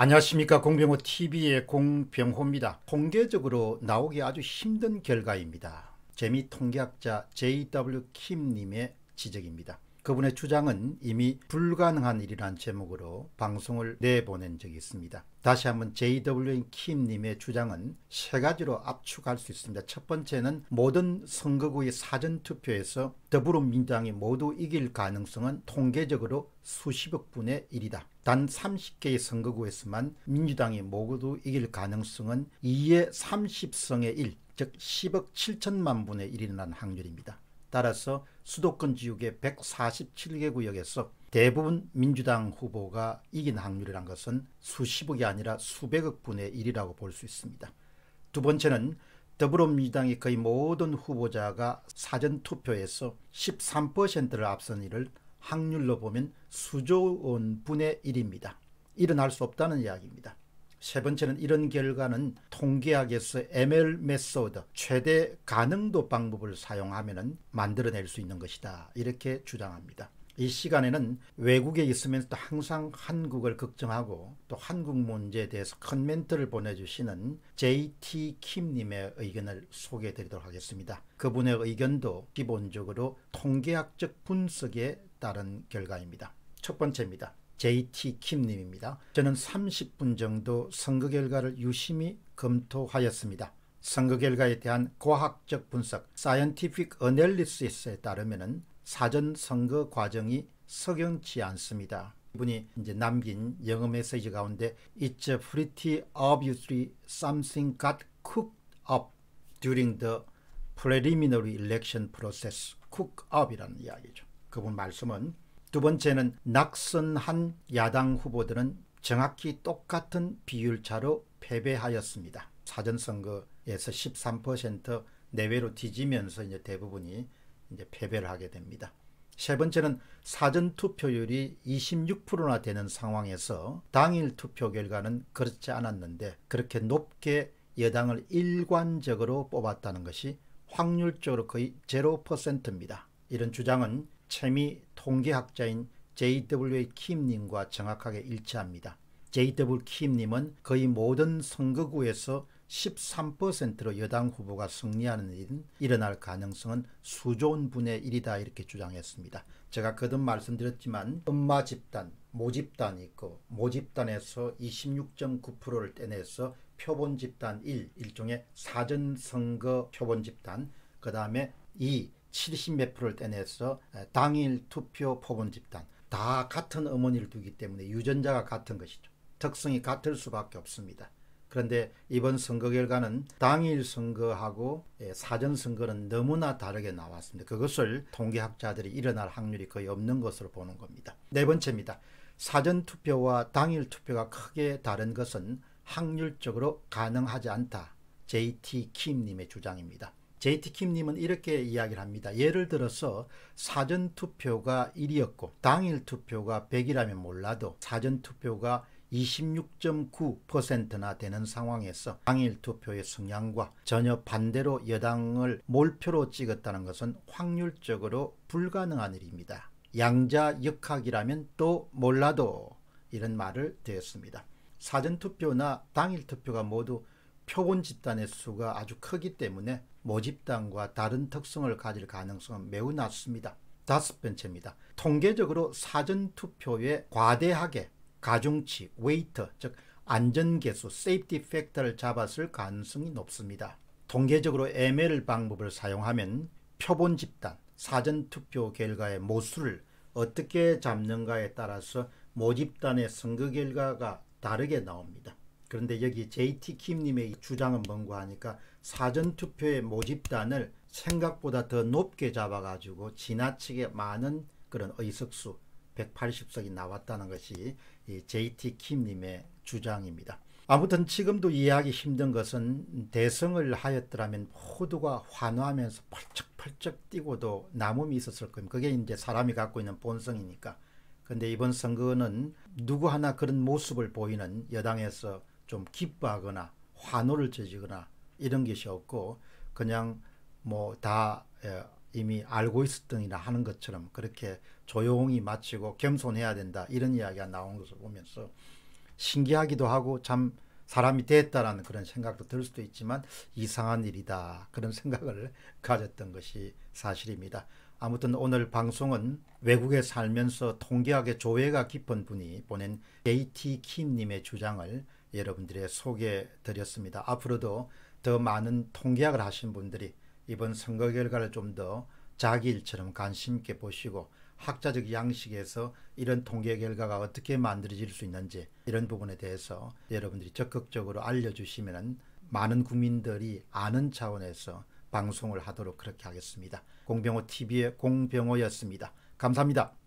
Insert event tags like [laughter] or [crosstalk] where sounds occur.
안녕하십니까 공병호 TV의 공병호입니다. 통계적으로 나오기 아주 힘든 결과입니다. 재미 통계학자 J.W. 킴님의 지적입니다. 그분의 주장은 이미 불가능한 일이란 제목으로 방송을 내보낸 적이 있습니다. 다시 한번 J.W. 킴님의 주장은 세 가지로 압축할 수 있습니다. 첫 번째는 모든 선거구의 사전투표에서 더불어민주당이 모두 이길 가능성은 통계적으로 수십억 분의 일이다. 단 30개의 선거구에서만 민주당이 모두 이길 가능성은 2의 30성의 1, 즉 10억 7천만 분의 1이 난 확률입니다. 따라서 수도권 지역의 147개 구역에서 대부분 민주당 후보가 이긴 확률이란 것은 수십억이 아니라 수백억 분의 1이라고 볼 수 있습니다. 두 번째는 더불어민주당의 거의 모든 후보자가 사전투표에서 13%를 앞선 일을 확률로 보면 수조원 분의 1입니다. 일어날 수 없다는 이야기입니다. 세 번째는 이런 결과는 통계학에서 ML 메소드 최대 가능도 방법을 사용하면 만들어낼 수 있는 것이다 이렇게 주장합니다. 이 시간에는 외국에 있으면서도 항상 한국을 걱정하고 또 한국 문제에 대해서 큰 멘트를 보내주시는 JT 킴님의 의견을 소개해 드리도록 하겠습니다. 그분의 의견도 기본적으로 통계학적 분석에 따른 결과입니다. 첫 번째입니다. JT 킴님입니다. 저는 30분 정도 선거 결과를 유심히 검토하였습니다. 선거 결과에 대한 과학적 분석, Scientific Analysis에 따르면 사전 선거 과정이 석연치 않습니다. 이분이 이제 남긴 영어 메시지 가운데 It's pretty obviously something got cooked up during the preliminary election process. cook up이라는 이야기죠. 그분 말씀은 두 번째는 낙선한 야당 후보들은 정확히 똑같은 비율차로 패배하였습니다. 사전선거에서 13% 내외로 뒤지면서 이제 대부분이 이제 패배를 하게 됩니다. 세 번째는 사전 투표율이 26%나 되는 상황에서 당일 투표 결과는 그렇지 않았는데 그렇게 높게 여당을 일관적으로 뽑았다는 것이 확률적으로 거의 0%입니다. 이런 주장은 채미 통계학자인 J.W. 킴님과 정확하게 일치합니다. J.W. 킴님은 거의 모든 선거구에서 13%로 여당 후보가 승리하는 일은 일어날 가능성은 수조원 분의 1이다 이렇게 주장했습니다. 제가 거듭 말씀드렸지만 엄마 집단, 모집단이 있고 모집단에서 26.9%를 떼내서 표본 집단 1, 일종의 사전선거 표본 집단, 그 다음에 2, 70몇 프로를 떼내서 당일 투표 포본 집단 다 같은 어머니를 두기 때문에 유전자가 같은 것이죠. 특성이 같을 수밖에 없습니다. 그런데 이번 선거 결과는 당일 선거하고 사전 선거는 너무나 다르게 나왔습니다. 그것을 통계학자들이 일어날 확률이 거의 없는 것으로 보는 겁니다. 네 번째입니다. 사전 투표와 당일 투표가 크게 다른 것은 확률적으로 가능하지 않다. JT 킴님의 주장입니다. JT킴님은 이렇게 이야기를 합니다. 예를 들어서 사전투표가 1이었고 당일 투표가 100이라면 몰라도 사전투표가 26.9%나 되는 상황에서 당일 투표의 성향과 전혀 반대로 여당을 몰표로 찍었다는 것은 확률적으로 불가능한 일입니다. 양자 역학이라면 또 몰라도 이런 말을 드렸습니다. 사전투표나 당일 투표가 모두 표본 집단의 수가 아주 크기 때문에 모집단과 다른 특성을 가질 가능성은 매우 낮습니다. 다섯 번째입니다. 통계적으로 사전투표에 과대하게 가중치, 웨이터, 즉 안전계수, 세이프티 팩터를 잡았을 가능성이 높습니다. 통계적으로 애매 방법을 사용하면 표본 집단, 사전투표 결과의 모수를 어떻게 잡는가에 따라서 모집단의 선거 결과가 다르게 나옵니다. 그런데 여기 JT 김님의 주장은 뭔고 하니까 사전투표의 모집단을 생각보다 더 높게 잡아가지고 지나치게 많은 그런 의석수 180석이 나왔다는 것이 이 JT 김님의 주장입니다. 아무튼 지금도 이해하기 힘든 것은 대성을 하였더라면 호두가 환호하면서 펄쩍펄쩍 뛰고도 남음이 있었을 겁니다. 그게 이제 사람이 갖고 있는 본성이니까. 근데 이번 선거는 누구 하나 그런 모습을 보이는 여당에서 좀 기뻐하거나 환호를 쳐지거나 이런 것이 없고 그냥 뭐다 예, 이미 알고 있었던이나 하는 것처럼 그렇게 조용히 마치고 겸손해야 된다 이런 이야기가 나온 것을 보면서 신기하기도 하고 참 사람이 됐다라는 그런 생각도 들 수도 있지만 이상한 일이다 그런 생각을 [laughs] 가졌던 것이 사실입니다. 아무튼 오늘 방송은 외국에 살면서 통계학의 조회가 깊은 분이 보낸 JT 킴님의 주장을 여러분들의 소개 드렸습니다. 앞으로도 더 많은 통계학을 하신 분들이 이번 선거 결과를 좀 더 자기 일처럼 관심 있게 보시고 학자적 양식에서 이런 통계 결과가 어떻게 만들어질 수 있는지 이런 부분에 대해서 여러분들이 적극적으로 알려주시면 많은 국민들이 아는 차원에서 방송을 하도록 그렇게 하겠습니다. 공병호 TV의 공병호였습니다. 감사합니다.